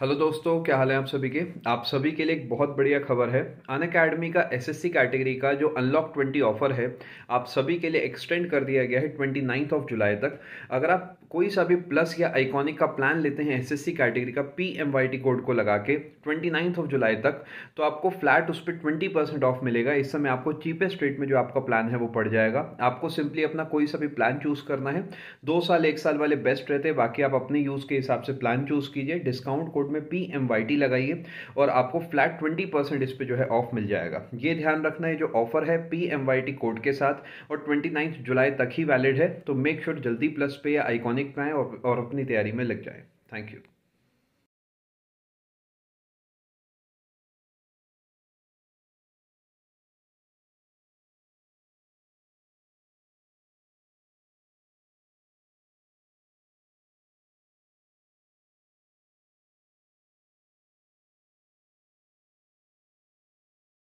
hello दोस्तों क्या हाल है आप सभी के आप सभी के लिए एक बहुत बढ़िया खबर है अन अकेडमी का एसएससी कैटेगरी का जो अनलॉक 20 ऑफर है आप सभी के लिए एक्सटेंड कर दिया गया है ट्वेंटी नाइन्थ ऑफ जुलाई तक अगर आप कोई सा भी प्लस या आइकॉनिक का प्लान लेते हैं एसएससी कैटेगरी का P M Y T code को लगा के ट्वेंटी नाइन्थ ऑफ जुलाई तक तो आपको फ्लैट उस पर ट्वेंटी परसेंट ऑफ मिलेगा इस समय आपको चीपेस्ट रेट में जो आपका प्लान है वो पड़ जाएगा आपको सिंपली अपना कोई सा भी प्लान चूज़ करना है दो साल एक साल वाले बेस्ट रहते हैं बाकी आप अपने यूज़ के हिसाब से प्लान चूज़ कीजिए डिस्काउंट कोड कोड में पी एम वाई टी लगाइए और आपको फ्लैट ट्वेंटी परसेंट इस पर जो है ऑफ मिल जाएगा ये ध्यान रखना है जो ऑफर है P M Y T code के साथ और ट्वेंटी नाइन्थ जुलाई तक ही वैलिड है तो मेक श्योर sure जल्दी प्लस पे या आइकॉनिक पे आएँ और, और अपनी तैयारी में लग जाए थैंक यू